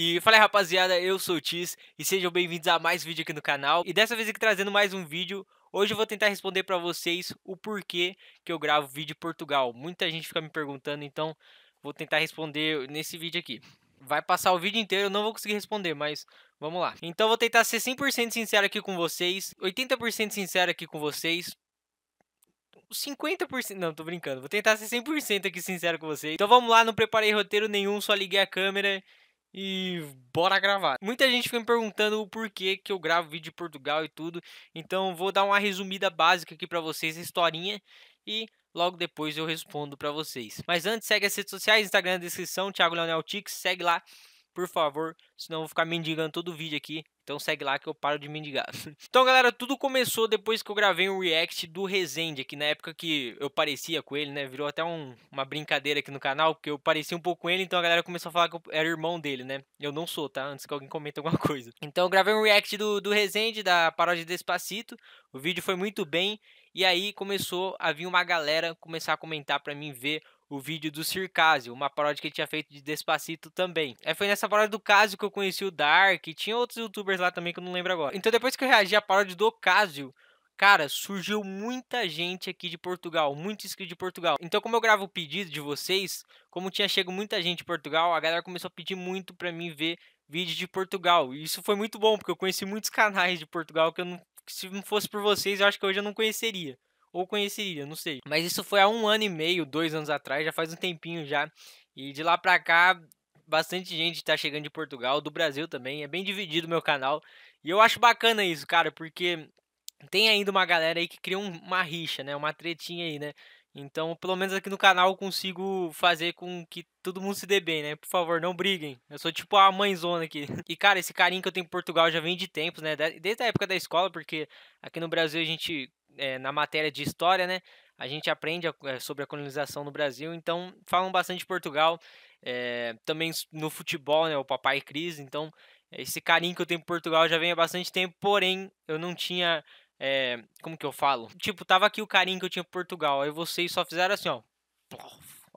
E fala aí, rapaziada, eu sou o Tis e sejam bem-vindos a mais vídeo aqui no canal. E dessa vez aqui trazendo mais um vídeo. Hoje eu vou tentar responder para vocês o porquê que eu gravo vídeo em Portugal. Muita gente fica me perguntando, então vou tentar responder nesse vídeo aqui. Vai passar o vídeo inteiro, eu não vou conseguir responder, mas vamos lá. Então vou tentar ser 100% sincero aqui com vocês, 80% sincero aqui com vocês, 50%. Não, tô brincando. Vou tentar ser 100% aqui sincero com vocês. Então vamos lá, não preparei roteiro nenhum, só liguei a câmera e bora gravar. Muita gente fica me perguntando o porquê que eu gravo vídeo de Portugal e tudo, então vou dar uma resumida básica aqui para vocês, a historinha, e logo depois eu respondo para vocês. Mas antes, segue as redes sociais, Instagram na descrição, Thiago Leonel Tix, segue lá, por favor, senão eu vou ficar mendigando todo o vídeo aqui então segue lá que eu paro de mendigar. então, galera, tudo começou depois que eu gravei um react do Rezende, que na época que eu parecia com ele, né? Virou até um, uma brincadeira aqui no canal, porque eu parecia um pouco com ele, então a galera começou a falar que eu era irmão dele, né? Eu não sou, tá? Antes que alguém comente alguma coisa. Então eu gravei um react do, do Rezende, da paródia Despacito. O vídeo foi muito bem. E aí começou a vir uma galera começar a comentar para mim ver o vídeo do Circásio, uma paródia que ele tinha feito de Despacito também. Aí é, foi nessa paródia do Casio que eu conheci o Dark, e tinha outros youtubers lá também que eu não lembro agora. Então depois que eu reagi à paródia do Casio, cara, surgiu muita gente aqui de Portugal, muito inscrito de Portugal. Então como eu gravo o pedido de vocês, como tinha chegado muita gente de Portugal, a galera começou a pedir muito pra mim ver vídeo de Portugal. E isso foi muito bom, porque eu conheci muitos canais de Portugal que eu não, que se não fosse por vocês, eu acho que hoje eu não conheceria ou conheceria, não sei. Mas isso foi há um ano e meio, dois anos atrás, já faz um tempinho já. E de lá pra cá, bastante gente está chegando de Portugal, do Brasil também. É bem dividido o meu canal. E eu acho bacana isso, cara, porque tem ainda uma galera aí que cria uma rixa, né? Uma tretinha aí, né? Então, pelo menos aqui no canal eu consigo fazer com que todo mundo se dê bem, né? Por favor, não briguem. Eu sou tipo a mãezona aqui. E, cara, esse carinho que eu tenho em Portugal já vem de tempos, né? Desde a época da escola, porque aqui no Brasil a gente, é, na matéria de história, né? A gente aprende é, sobre a colonização no Brasil, então falam bastante de Portugal. É, também no futebol, né? O papai Cris, então esse carinho que eu tenho em Portugal já vem há bastante tempo, porém eu não tinha é, como que eu falo? Tipo, tava aqui o carinho que eu tinha por Portugal. Aí vocês só fizeram assim, ó.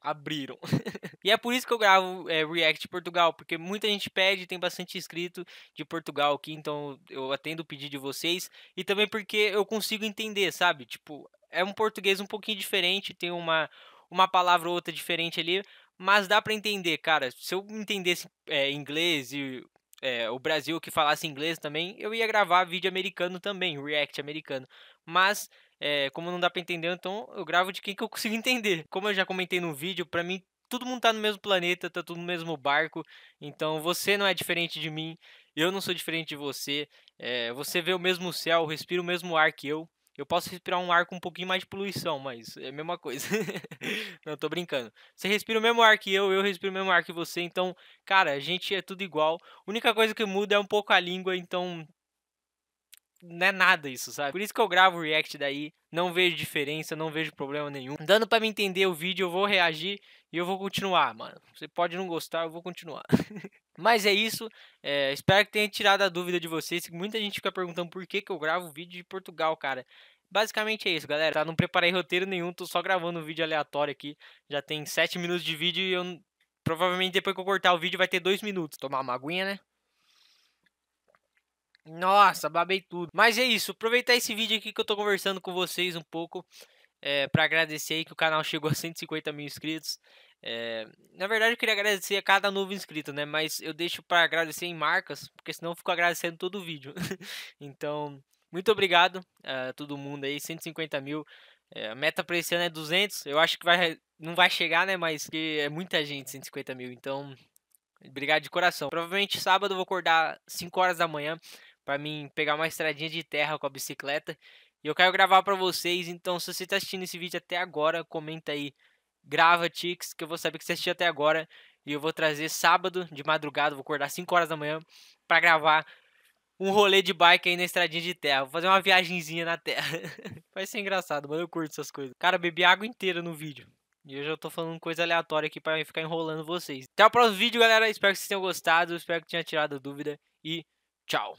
Abriram. e é por isso que eu gravo é, React Portugal, porque muita gente pede, tem bastante inscrito de Portugal aqui, então eu atendo o pedido de vocês. E também porque eu consigo entender, sabe? Tipo, é um português um pouquinho diferente, tem uma, uma palavra ou outra diferente ali, mas dá para entender, cara. Se eu entendesse é, inglês e é, o Brasil que falasse inglês também, eu ia gravar vídeo americano também, react americano. Mas, é, como não dá para entender, então eu gravo de quem que eu consigo entender. Como eu já comentei no vídeo, para mim todo mundo tá no mesmo planeta, tá tudo no mesmo barco. Então você não é diferente de mim, eu não sou diferente de você. É, você vê o mesmo céu, respira o mesmo ar que eu eu posso respirar um ar com um pouquinho mais de poluição, mas é a mesma coisa. Não, tô brincando. Você respira o mesmo ar que eu, eu respiro o mesmo ar que você, então, cara, a gente é tudo igual. A única coisa que muda é um pouco a língua, então não é nada isso, sabe? Por isso que eu gravo o react daí, não vejo diferença, não vejo problema nenhum. Dando para me entender o vídeo, eu vou reagir e eu vou continuar, mano. Você pode não gostar, eu vou continuar. Mas é isso. É, espero que tenha tirado a dúvida de vocês. Muita gente fica perguntando por que, que eu gravo vídeo de Portugal, cara. Basicamente é isso, galera. Tá? Não preparei roteiro nenhum, tô só gravando um vídeo aleatório aqui. Já tem 7 minutos de vídeo e eu. Provavelmente depois que eu cortar o vídeo vai ter 2 minutos. Tomar uma aguinha, né? Nossa, babei tudo. Mas é isso, aproveitar esse vídeo aqui que eu tô conversando com vocês um pouco é, para agradecer aí que o canal chegou a 150 mil inscritos. É, na verdade, eu queria agradecer a cada novo inscrito, né? Mas eu deixo para agradecer em marcas, porque senão eu fico agradecendo todo o vídeo. então, muito obrigado a todo mundo aí, 150 mil. É, a meta para esse ano é 200. Eu acho que vai, não vai chegar, né? Mas que é muita gente, 150 mil. Então, obrigado de coração. Provavelmente sábado eu vou acordar 5 horas da manhã para mim pegar uma estradinha de terra com a bicicleta e eu quero gravar para vocês, então se você tá assistindo esse vídeo até agora, comenta aí, grava Tix, que eu vou saber que você assistiu até agora. E eu vou trazer sábado de madrugada, vou acordar 5 horas da manhã para gravar um rolê de bike aí na estradinha de terra. Vou fazer uma viagenzinha na terra. Vai ser engraçado, mano. Eu curto essas coisas. Cara, bebi água inteira no vídeo. E eu já tô falando coisa aleatória aqui pra ficar enrolando vocês. Até o próximo vídeo, galera. Espero que vocês tenham gostado. Espero que tenha tirado dúvida. E tchau.